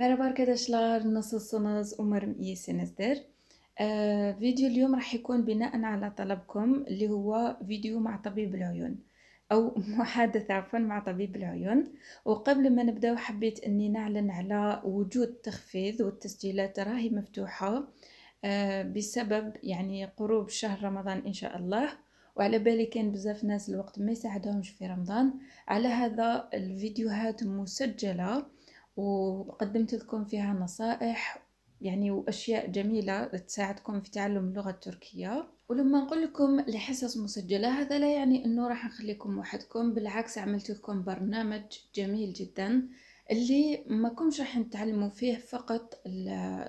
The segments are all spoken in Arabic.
مرحبا arkadaşlar nasılsınız umarım iyisinizdir فيديو اليوم راح يكون بناء على طلبكم اللي هو فيديو مع طبيب العيون او محادثة عفوا مع طبيب العيون وقبل ما نبداو حبيت اني نعلن على وجود تخفيض والتسجيلات راهي مفتوحة آه، بسبب يعني قروب شهر رمضان ان شاء الله وعلى بالي كان بزاف ناس الوقت ما يساعدهمش في رمضان على هذا الفيديوهات مسجله وقدمت لكم فيها نصائح يعني وأشياء جميلة تساعدكم في تعلم اللغة التركية ولما نقول لكم لحصص مسجلة هذا لا يعني أنه راح نخليكم وحدكم بالعكس عملت لكم برنامج جميل جدا اللي ما كنش راح نتعلموا فيه فقط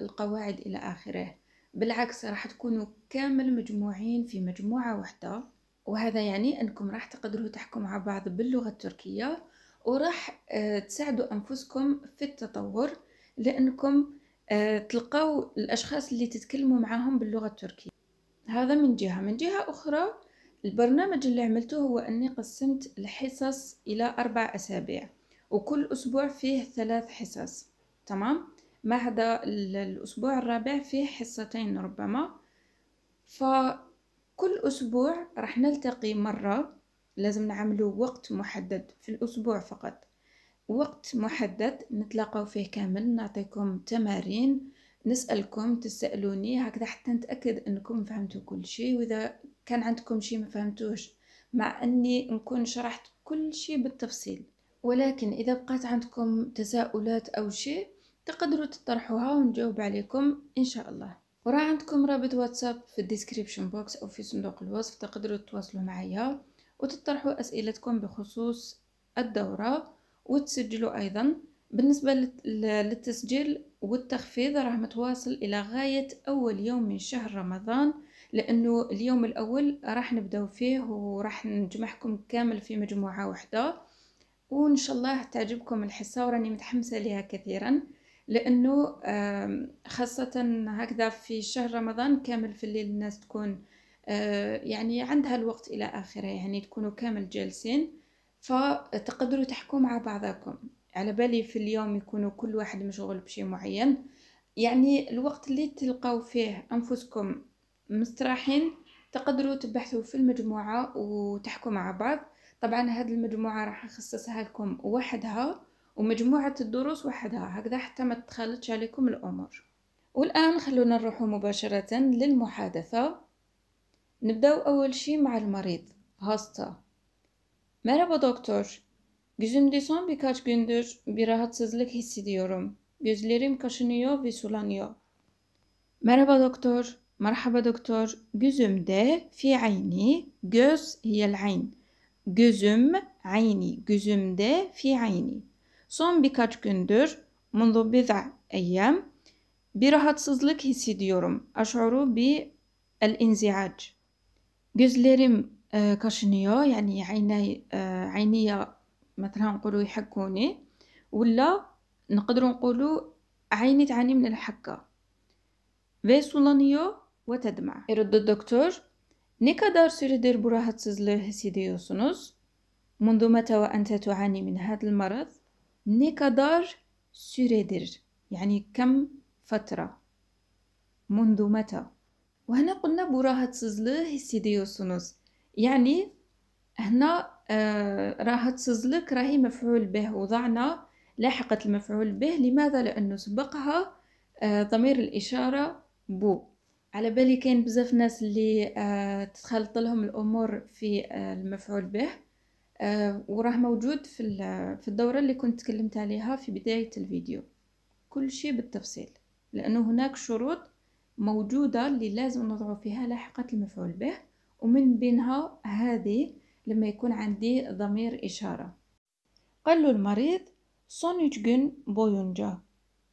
القواعد إلى آخره بالعكس راح تكونوا كامل مجموعين في مجموعة واحدة وهذا يعني أنكم راح تقدروا تحكوا مع بعض باللغة التركية وراح آه، تساعدوا أنفسكم في التطور لأنكم آه، تلقاو الأشخاص اللي تتكلموا معاهم باللغة التركية هذا من جهة من جهة أخرى البرنامج اللي عملته هو أني قسمت الحصص إلى أربع أسابيع وكل أسبوع فيه ثلاث حصص تمام ما عدا الأسبوع الرابع فيه حصتين ربما فكل أسبوع راح نلتقي مرة لازم نعملو وقت محدد في الأسبوع فقط وقت محدد نتلاقاو فيه كامل نعطيكم تمارين نسألكم تسألوني هكذا حتى نتأكد أنكم فهمتوا كل شيء وإذا كان عندكم شيء ما فهمتوش مع أني نكون شرحت كل شيء بالتفصيل ولكن إذا بقات عندكم تساؤلات أو شيء تقدروا تطرحوها ونجاوب عليكم إن شاء الله وراه عندكم رابط واتساب في الديسكريبشن بوكس أو في صندوق الوصف تقدروا تتواصلوا معايا وتطرحوا أسئلتكم بخصوص الدورة وتسجلوا أيضا بالنسبة للتسجيل والتخفيض راه متواصل إلى غاية أول يوم من شهر رمضان لأنه اليوم الأول راح نبداو فيه وراح نجمعكم كامل في مجموعة واحدة وإن شاء الله تعجبكم الحصة وراني متحمسة لها كثيرا لأنه خاصة هكذا في شهر رمضان كامل في الليل الناس تكون آه، يعني عندها الوقت إلى آخره يعني تكونوا كامل جالسين فتقدروا تحكوا مع بعضكم على بالي في اليوم يكونوا كل واحد مشغول بشي معين يعني الوقت اللي تلقاو فيه أنفسكم مستراحين تقدروا تبحثوا في المجموعة وتحكوا مع بعض طبعا هاد المجموعة راح أخصصها لكم وحدها ومجموعة الدروس وحدها هكذا حتى ما تخلطش عليكم الأمور والآن خلونا نروح مباشرة للمحادثة نبدأ أول شي مع المريض hasta. Merhaba doktor. Gözümde son birkaç gündür bir rahatsızlık hissediyorum. Gözlerim kaşınıyor ve sulanıyor. Merhaba doktor. Merhaba doktor. Gözümde fi ayni göz hiyel ayn. Gözüm ayni. Gözümde fi ayni. Son birkaç gündür منذ بضع أيام bir rahatsızlık hissediyorum. Aş'uru bi el inziac. gözlerim e, kaşınıyor يعني عيني e, آه، عينيا مثلا نقولوا يحكوني ولا نقدروا نقولوا عيني تعاني من الحكة ve وتدمع يرد الدكتور ne kadar süredir bu rahatsızlığı hissediyorsunuz? منذ متى وأنت تعاني من هذا المرض؟ ne kadar süredir يعني كم فترة منذ متى وهنا قلنا براهة hissediyorsunuz يعني هنا آه راه تسزلك راهي مفعول به وضعنا لاحقة المفعول به لماذا لأنه سبقها آه، ضمير الإشارة بو على بالي كاين بزاف ناس اللي آه تتخلط لهم الأمور في آه، المفعول به آه، وراه موجود في, في الدورة اللي كنت تكلمت عليها في بداية الفيديو كل شيء بالتفصيل لأنه هناك شروط موجودة اللي لازم نضعو فيها لاحقة المفعول به ومن بينها هذه لما يكون عندي ضمير إشارة قال له المريض son üç gün boyunca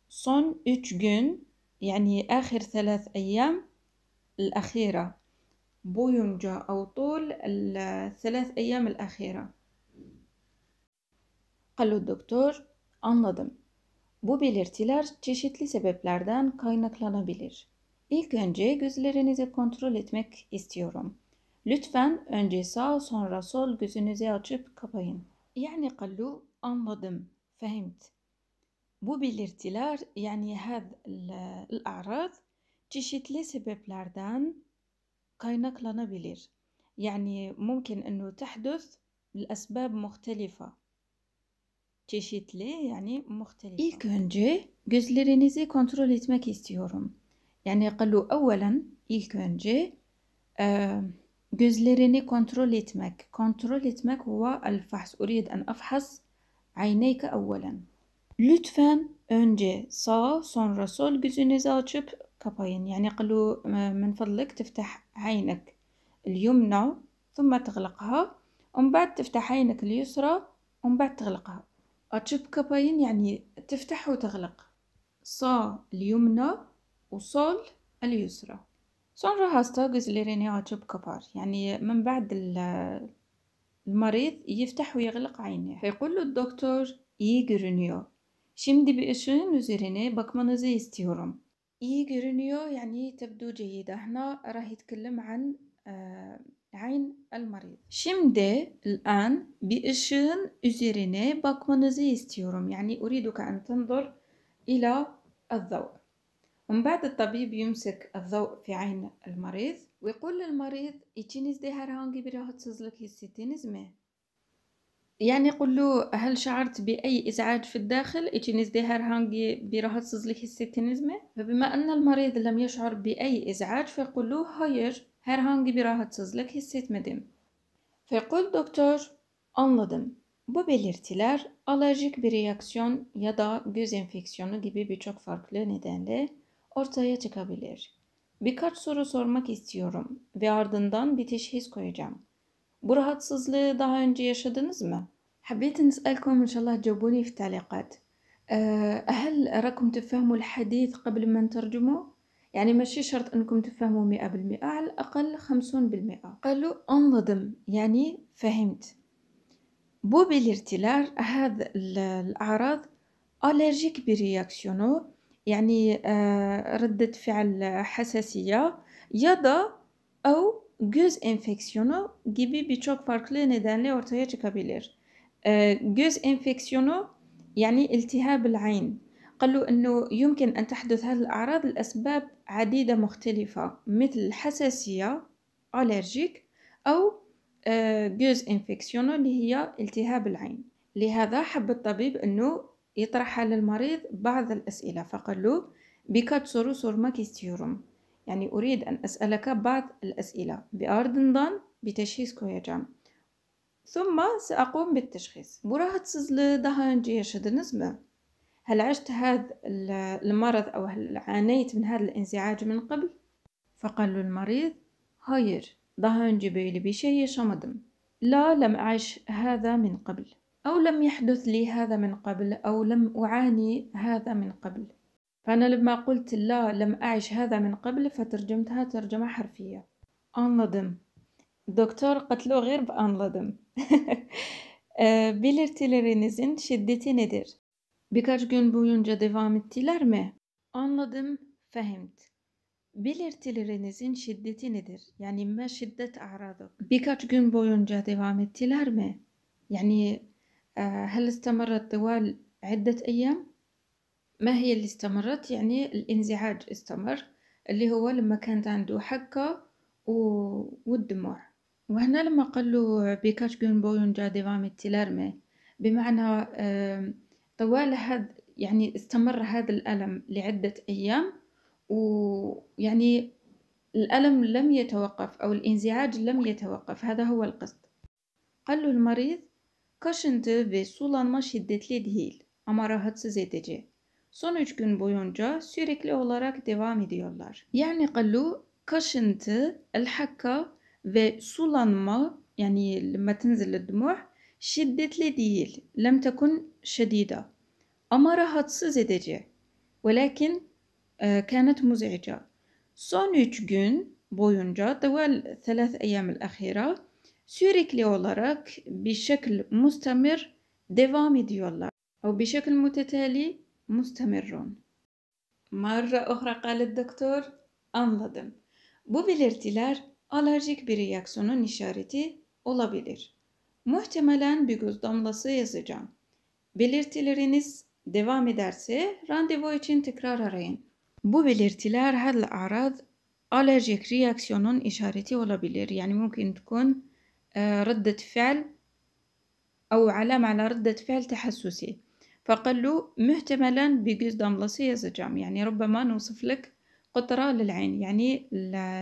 son üç gün يعني آخر ثلاث أيام الأخيرة بويونجا أو طول الثلاث أيام الأخيرة قال له الدكتور anladım bu belirtiler çeşitli sebeplerden kaynaklanabilir İlk önce gözlerinizi kontrol etmek istiyorum. Lütfen önce sağ sonra sol gözünüzü açıp kapayın. Yani kallu anladım, fahimt. Bu belirtiler yani hadl, ı çeşitli sebeplerden kaynaklanabilir. Yani mümkün ennu tehdüs الأسباب مختلفة çeşitli yani muhtelif. İlk önce gözlerinizi kontrol etmek istiyorum. يعني قالوا أولا ilk önce آه gözlerini kontrol etmek kontrol etmek هو الفحص أريد أن أفحص عينيك أولا lütfen önce sağ sonra sol gözünüzü açıp كاباين يعني قالوا آه، من فضلك تفتح عينك اليمنى ثم تغلقها ومن بعد تفتح عينك اليسرى ومن بعد تغلقها أتشب كاباين يعني تفتح وتغلق صا اليمنى وصول اليسرى Sonra hasta gözlerini açıp kapar. يعني من بعد المريض يفتح ويغلق عينيه. فيقول له الدكتور iyi görünüyor. Şimdi bir ışığın üzerine bakmanızı istiyorum. iyi görünüyor يعني تبدو جيدة. هنا راه يتكلم عن عين المريض. Şimdi الآن bir ışığın üzerine bakmanızı istiyorum. يعني أريدك أن تنظر إلى الضوء. ومن بعد الطبيب يمسك الضوء في عين المريض ويقول للمريض يتشينيز دي هرهانجي براه تسزلك هسيتينيز ما يعني يقول له هل شعرت بأي إزعاج في الداخل إتشينيز دي هرهانجي براه تسزلك هسيتينيز ما فبما أن المريض لم يشعر بأي إزعاج فيقول له هاير هرهانجي براه تسزلك هسيت مدم فيقول دكتور anladım Bu belirtiler alerjik bir reaksiyon ya da göz enfeksiyonu gibi birçok farklı nedenle ortaya çıkabilir. Birkaç soru sormak istiyorum ve ardından bir teşhis koyacağım. Bu rahatsızlığı daha önce yaşadınız mı? حبيت نسألكم إن شاء الله تجاوبوني في التعليقات هل راكم تفهموا الحديث قبل ما نترجمه؟ يعني ماشي شرط أنكم تفهموا مئة بالمئة على الأقل خمسون بالمئة قالوا أنظم يعني فهمت Bu belirtiler, هذا الأعراض alerjik bir reaksiyonu يعني آه، ردة فعل حساسية ya أو au göz enfeksiyonu gibi birçok farklı nedenle ortaya çıkabilir. göz enfeksiyonu يعني التهاب العين قالوا أنه يمكن أن تحدث هذه الأعراض لأسباب عديدة مختلفة مثل الحساسية ألرجيك أو آه، جوز انفكسيون اللي هي التهاب العين لهذا حب الطبيب أنه يطرح على المريض بعض الأسئلة فقال له بكاتسورو سور ماكيستيروم يعني أريد أن أسألك بعض الأسئلة بأردن بتشخيص جام ثم سأقوم بالتشخيص براها تسزل ظهر نجي نسمة هل عشت هذا المرض أو هل عانيت من هذا الانزعاج من قبل؟ فقال له المريض هاير دهان جي بيلي بشي شمضم لا لم أعش هذا من قبل أو لم يحدث لي هذا من قبل أو لم أعاني هذا من قبل فأنا لما قلت لا لم أعش هذا من قبل فترجمتها ترجمة حرفية أنلدم دكتور قتلو غير بأنلدم belirtilerinizin şiddeti nedir? Birkaç gün boyunca devam ettiler mi? Anladım, fahimt. Belirtilerinizin şiddeti nedir? Yani ma şiddet aradı. Birkaç gün boyunca devam ettiler mi? Yani آه، هل استمرت طوال عدة أيام؟ ما هي اللي استمرت؟ يعني الانزعاج استمر اللي هو لما كانت عنده حكة والدموع وهنا لما قالوا له بيكاش جون جا ديفامي تيلارمي بمعنى طوال هذا يعني استمر هذا الألم لعدة أيام ويعني الألم لم يتوقف أو الانزعاج لم يتوقف هذا هو القصد قال له المريض Kaşıntı ve sulanma şiddetli değil ama rahatsız edici. Son 3 gün boyunca sürekli olarak devam ediyorlar. Yani kallu kaşıntı, elhakka ve sulanma yani lima tenzil dumuh şiddetli değil. Lem tekun şedida. Ama rahatsız edici. Velakin e, kanet muz'ica. Son 3 gün boyunca, deval 3 ayam el ahira sürekli olarak bir şekil mustamir devam ediyorlar. bir بشكل متتالي مستمرون. مرة أخرى قال doktor anladım. Bu belirtiler alerjik bir reaksiyonun işareti olabilir. Muhtemelen bir göz damlası yazacağım. Belirtileriniz devam ederse randevu için tekrar arayın. Bu belirtiler hal arad alerjik reaksiyonun işareti olabilir. Yani mümkün tkun آه، ردة فعل أو علامة على ردة فعل تحسسي فقال له مهتملا بقدام لصية زجام يعني ربما نوصف لك قطرة للعين يعني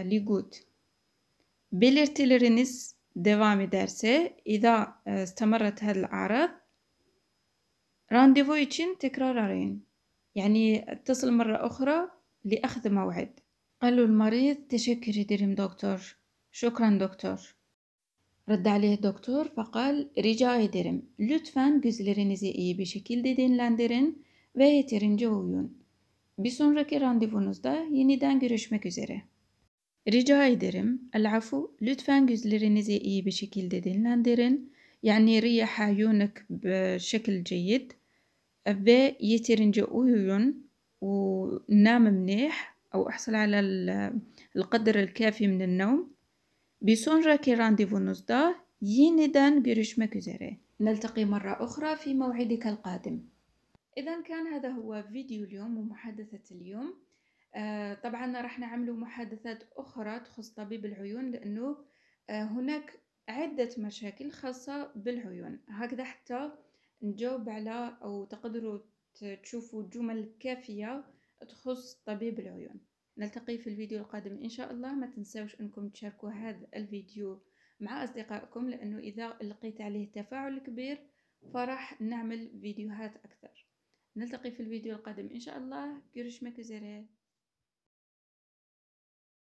ليغوت belirtileriniz دوامي درسه إذا آه، استمرت هذه الأعراض رانديفو يتشين تكرار arayın يعني اتصل مرة أخرى لأخذ موعد قال له المريض تشكري دريم دكتور شكرا دكتور Reddi aleyh doktor fakal rica ederim. Lütfen gözlerinizi iyi bir şekilde dinlendirin ve yeterince uyuyun. Bir sonraki randevunuzda yeniden görüşmek üzere. Rica ederim. El afu. Lütfen gözlerinizi iyi bir şekilde dinlendirin. Yani riyaha yunak e, şekil ceyid. Ve yeterince uyuyun. ala, ونام منيح أو أحصل على القدر الكافي من النوم Bir sonraki randevunuzda yeniden görüşmek üzere. نلتقي مرة أخرى في موعدك القادم إذا كان هذا هو فيديو اليوم ومحادثة اليوم آه، طبعا راح نعمل محادثات أخرى تخص طبيب العيون لأنه آه، هناك عدة مشاكل خاصة بالعيون هكذا حتى نجاوب على أو تقدروا تشوفوا جمل كافية تخص طبيب العيون نلتقي في الفيديو القادم إن شاء الله ما تنساوش أنكم تشاركوا هذا الفيديو مع أصدقائكم لأنه إذا لقيت عليه تفاعل كبير فراح نعمل فيديوهات أكثر نلتقي في الفيديو القادم إن شاء الله görüşmek üzere